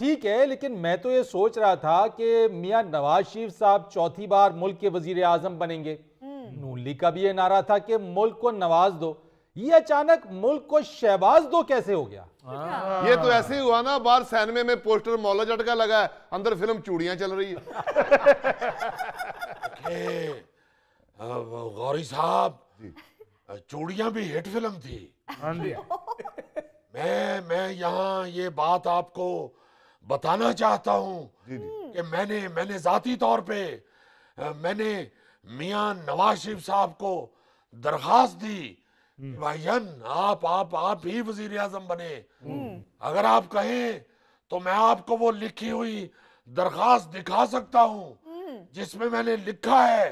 ठीक है लेकिन मैं तो ये सोच रहा था कि मियां नवाज शरीफ साहब चौथी बार मुल्क के वजीर आजम बनेंगे हम्म। नूली का भी ये नारा था कि मुल्क को नवाज दो ये अचानक मुल्क को शहबाज दो कैसे हो गया अच्छा। ये तो ऐसे ही हुआ ना बाहर सैनमे में पोस्टर मौला झटका लगा है अंदर फिल्म चूड़ियां चल रही है गौरी साहब चूड़ियां भी हिट फिल्म थी हाँ मैं मैं यहाँ ये बात आपको बताना चाहता हूँ हम्म। कि मैंने मैंने ज़ाती तौर पे मैंने मियां नवाज शरीफ साहब को दरखास्त दी हम्म। भाईजन आप आप आप ही वजीर आजम बने हम्म। अगर आप कहें तो मैं आपको वो लिखी हुई दरखास्त दिखा सकता हूँ जिसमें मैंने लिखा है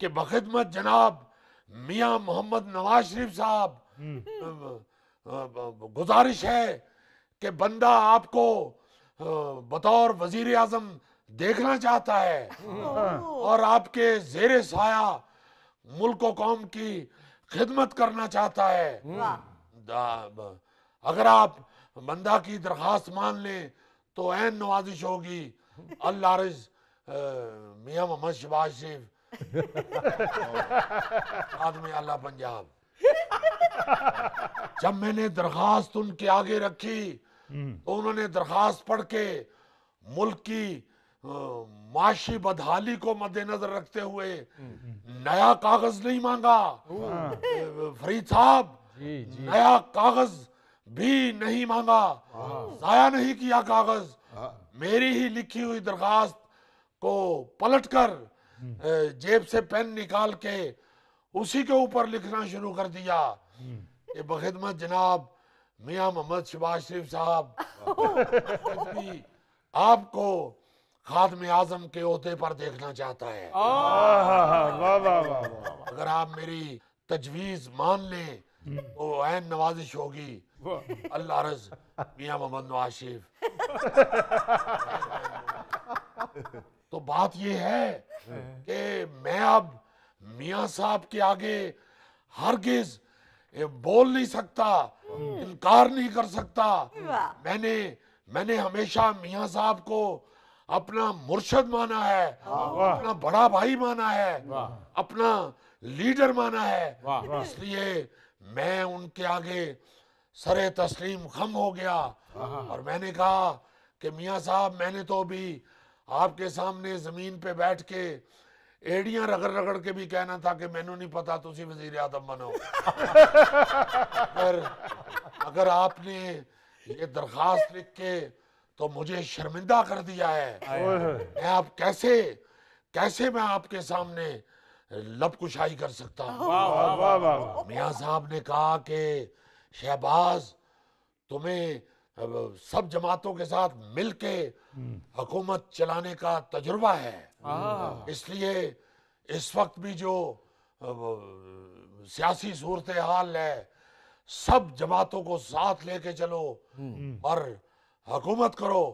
कि बखिदमत जनाब मियां मोहम्मद नवाज शरीफ साहब गुजारिश है कि बंदा आपको बतौर वजीर आजम देखना चाहता है और आपके जेर साया मुल्क कौम की खिदमत करना चाहता है अगर आप बंदा की दरखास्त मान लें तो ऐन नवाजिश होगी अल्लाह मियाँ मोहम्मद शबाज शरीफ आदमी अल्लाह पंजाब जब मैंने दरखास्त उनके आगे रखी हम्म। तो उन्होंने दरखास्त पढ़ के मुल्क की माशी बदहाली को मद्देनजर रखते हुए हम्म। नया कागज नहीं मांगा हाँ। फरीद साहब नया कागज भी नहीं मांगा हाँ। जाया नहीं किया कागज हाँ। मेरी ही लिखी हुई दरखास्त को पलट कर हम्म। जेब से पेन निकाल के उसी के ऊपर लिखना शुरू कर दिया बखिदमत जनाब मियाँ मोहम्मद शबाज शरीफ साहब भी आपको खादम आजम के अहदे पर देखना चाहता है अगर आप मेरी तजवीज मान लें हम्म। तो ऐन नवाजिश होगी अल्लाह रज मियाँ मोहम्मद नवाज शरीफ तो बात यह है हाँ। कि मैं अब मियाँ साहब के आगे हरगिज़ ये बोल नहीं सकता इनकार नहीं कर सकता मैंने मैंने हमेशा मियाँ साहब को अपना मुर्शद माना है अपना बड़ा भाई माना है अपना लीडर माना है इसलिए मैं उनके आगे सरे तस्लीम खम हो गया और मैंने कहा कि मियाँ साहब मैंने तो भी आपके सामने ज़मीन पे बैठ के एड़िया रगड़ रगड़ के भी कहना था कि मैनू नहीं पता तुम वजीर आदम बनो पर अगर आपने ये दरखास्त लिख के तो मुझे शर्मिंदा कर दिया है मैं आप कैसे कैसे मैं आपके सामने लब कुशाई कर सकता हूँ मियाँ साहब ने कहा कि शहबाज तुम्हें सब जमातों के साथ मिलके हुकूमत चलाने का तजुर्बा है हाँ। इसलिए इस वक्त भी जो सियासी सूरत हाल है सब जमातों को साथ लेके चलो और हकूमत करो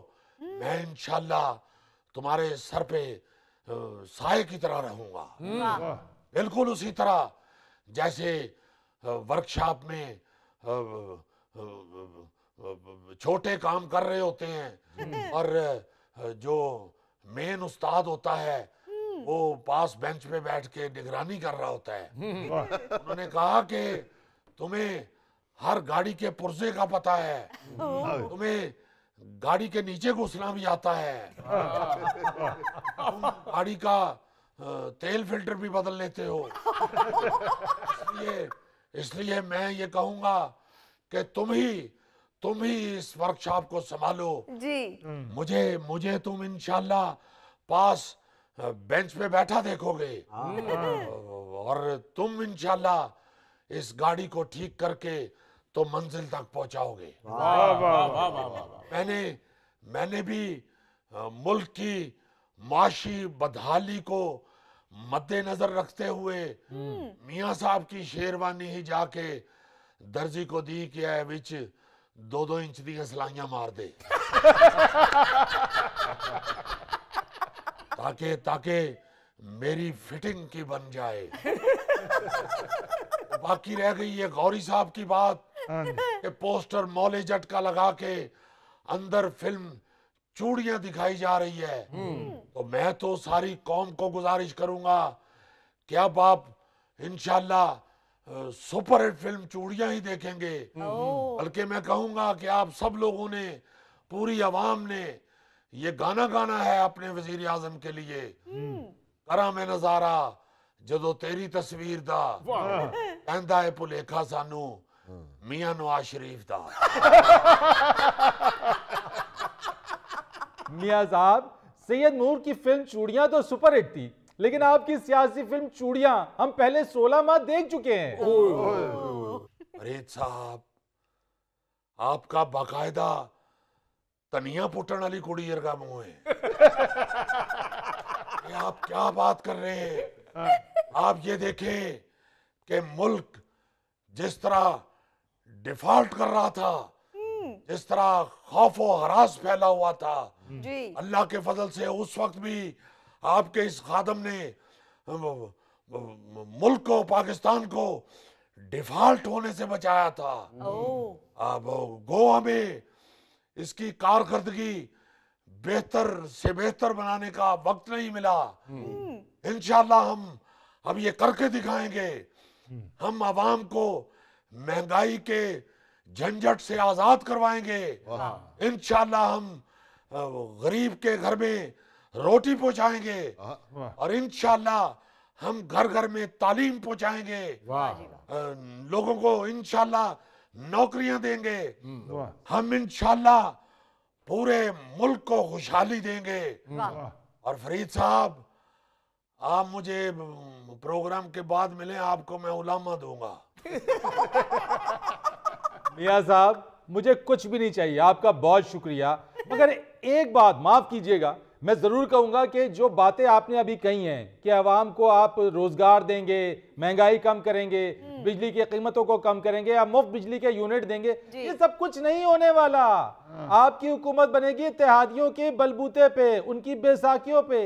मैं इनशाला तुम्हारे सर पे साय की तरह रहूंगा बिल्कुल उसी तरह जैसे वर्कशॉप में छोटे काम कर रहे होते हैं हम्म। और जो मेन उस्ताद होता है हम्म। वो पास बेंच पे बैठ के निगरानी कर रहा होता है हम्म। उन्होंने कहा कि तुम्हें हर गाड़ी के पुर्जे का पता है तुम्हें गाड़ी के नीचे घुसना भी आता है गाड़ी का तेल फिल्टर भी बदल लेते हो इसलिए इसलिए मैं ये कहूंगा कि तुम ही तुम ही इस वर्कशॉप को संभालो जी हम्म। मुझे मुझे तुम इनशाला पास बेंच पे बैठा देखोगे हाँ। हाँ। और तुम इनशाला इस गाड़ी को ठीक करके तो मंजिल तक पहुंचाओगे मैंने मैंने भी मुल्क की माशी बदहाली को मद्देनजर रखते हुए हम्म। मियाँ साहब की शेरवानी ही जाके दर्जी को दी है बिच दो दो इंच दी सलाइया मार दे ताके, ताके मेरी फिटिंग की बन जाए बाकी रह गई ये गौरी साहब की बात कि पोस्टर मौले जट का लगा के अंदर फिल्म चूड़िया दिखाई जा रही है तो मैं तो सारी कौम को गुजारिश करूंगा क्या बाप आप इनशाला सुपर हिट फिल्म चूड़िया ही देखेंगे बल्कि मैं कहूंगा कि आप सब लोगों ने पूरी आवाम ने ये गाना गाना है अपने वजीर आजम के लिए हम्म। करा मैं नजारा जो तेरी तस्वीर दा कहता है भुलेखा सानू मिया नवाज शरीफ दा मिया साहब सैयद नूर की फिल्म चूड़िया तो सुपर हिट थी लेकिन आपकी सियासी फिल्म चूड़िया हम पहले सोलह माह देख चुके हैं अरे साहब आपका बाकायदा तनिया पुटन वाली कुड़ी का मुंह है आप क्या बात कर रहे हैं हाँ। आप ये देखें कि मुल्क जिस तरह डिफॉल्ट कर रहा था हम्म। जिस तरह खौफ और हरास फैला हुआ था अल्लाह के फजल से उस वक्त भी आपके इस खादम ने मुल्क को पाकिस्तान को डिफॉल्ट होने से बचाया था अब गोवा में इसकी कारकर्दगी बेहतर से बेहतर बनाने का वक्त नहीं मिला हम्म। इनशाला हम अब ये करके दिखाएंगे हम आवाम को महंगाई के झंझट से आजाद करवाएंगे इनशाला हम गरीब के घर में रोटी पहुंचाएंगे और इनशाला हम घर घर में तालीम पहुंचाएंगे लोगों को इनशाला नौकरियां देंगे हम्म। हम इनशाला पूरे मुल्क को खुशहाली देंगे और फरीद साहब आप मुझे प्रोग्राम के बाद मिले आपको मैं उलामा दूंगा मिया साहब मुझे कुछ भी नहीं चाहिए आपका बहुत शुक्रिया मगर एक बात माफ कीजिएगा मैं ज़रूर कहूँगा कि जो बातें आपने अभी कही हैं कि आवाम को आप रोज़गार देंगे महंगाई कम करेंगे बिजली की कीमतों को कम करेंगे या मुफ्त बिजली के यूनिट देंगे ये सब कुछ नहीं होने वाला आपकी हुकूमत बनेगी इतिहादियों के बलबूते पे उनकी बेसाखियों पे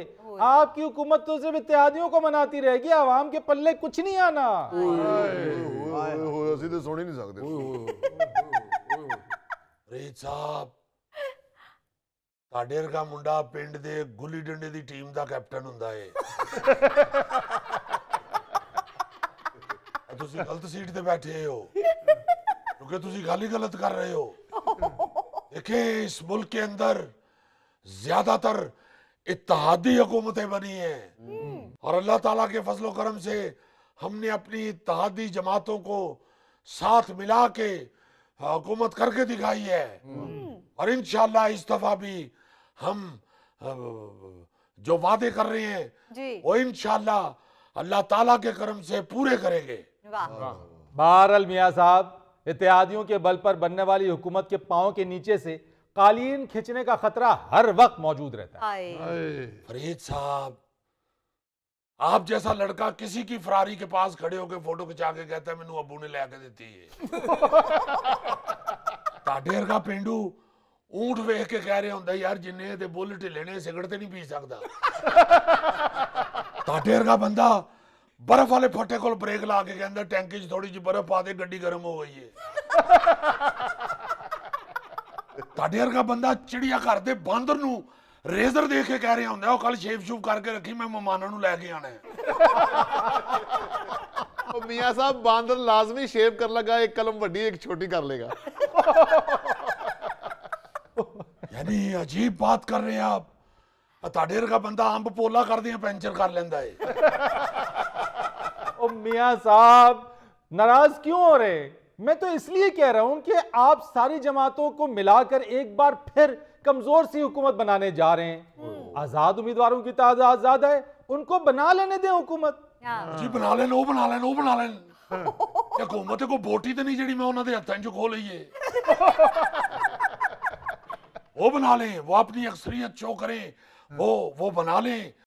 आपकी हुकूमत तो सिर्फ इतिहादियों को मनाती रहेगी आवाम के पल्ले कुछ नहीं आना सुन नहीं सकते ਸਾਡੇ ਵਰਗਾ ਮੁੰਡਾ ਪਿੰਡ ਦੇ ਗੁੱਲੀ ਡੰਡੇ ਦੀ ਟੀਮ ਦਾ ਕੈਪਟਨ ਹੁੰਦਾ ਏ ਤੁਸੀਂ ਗਲਤ ਸੀਟ ਤੇ ਬੈਠੇ ਹੋ क्योंकि तुम गाली गलत कर रहे हो देखिए इस मुल्क के अंदर ज्यादातर इतिहादी हुकूमतें बनी हैं और अल्लाह ताला के फजलो करम से हमने अपनी इतिहादी जमातों को साथ मिला के हुकूमत करके दिखाई है और इन इस दफा भी हम जो वादे कर रहे हैं वो इनशाला अल्लाह ताला के करम से पूरे करेंगे बहरल मियाँ साहब इत्यादियों के बल पर बनने वाली हुकूमत के पाओ के नीचे से कालीन खींचने का खतरा हर वक्त मौजूद रहता है फरीद साहब आप जैसा लड़का किसी की फरारी के पास खड़े होकर फोटो खिंचा के कहता है मैनू अबू ने लिया के देती है का पेंडू ਊਠ ਵੇਖ ਕੇ ਕਹਿ ਰਿਹਾ ਹੁੰਦਾ ਯਾਰ ਜਿੰਨੇ ਤੇ ਬੁੱਲ ਢਿੱਲੇ ਨੇ ਸਿਗਰਟ ਤੇ ਨਹੀਂ ਪੀ ਸਕਦਾ ਤੁਹਾਡੇ ਵਰਗਾ ਬੰਦਾ ਬਰਫ਼ ਵਾਲੇ ਫੱਟੇ ਕੋਲ ਬ੍ਰੇਕ ਲਾ ਕੇ ਕਹਿੰਦਾ ਟੈਂਕੀ 'ਚ ਥੋੜੀ ਜਿਹੀ ਬਰਫ਼ ਪਾ ਦੇ ਗੱਡੀ ਗਰਮ ਹੋ ਗਈ ਏ ਤੁਹਾਡੇ ਵਰਗਾ ਬੰਦਾ ਚਿੜੀਆ ਘਰ ਦੇ ਬਾਂਦਰ ਨੂੰ ਰੇਜ਼ਰ ਦੇਖ ਕੇ ਕਹਿ ਰਿਹਾ ਹੁੰਦਾ ਉਹ ਕੱਲ ਸ਼ੇਵ ਸ਼ੂਪ ਕਰਕੇ ਰੱਖੀ ਮੈਂ ਮਹਿਮਾਨਾਂ ਨੂੰ ਲੈ ਕੇ ਆਣਾ ਹੈ ਉਹ ਮੀਆਂ ਸਾਹਿਬ ਬਾਂਦਰ ਲਾਜ਼ਮੀ ਸ਼ੇਵ ਕਰ ਲਗਾ ਇੱਕ ਕਲਮ ਵੱਡੀ ਇੱਕ ਛੋਟੀ ਕਰ ਲੇਗਾ यानी अजीब बात कर रहे हैं आप ਆਪ का बंदा अंब पोला कर दिया पेंचर कर लेंदा है ओ मिया साहब नाराज क्यों हो रहे हैं मैं तो इसलिए कह रहा हूं कि आप सारी जमातों को मिलाकर एक बार फिर कमजोर सी हुकूमत बनाने जा रहे हैं हम्म। आजाद उम्मीदवारों की तादाद ज्यादा है उनको बना लेने दें हुकूमत जी बना लेन वो बना लेन वो बना लेन हुकूमत को बोटी तो नहीं जी मैं उन्होंने हथों चो खो लीए वो बना लें वो अपनी अक्सरियत शो करें वो वो बना लें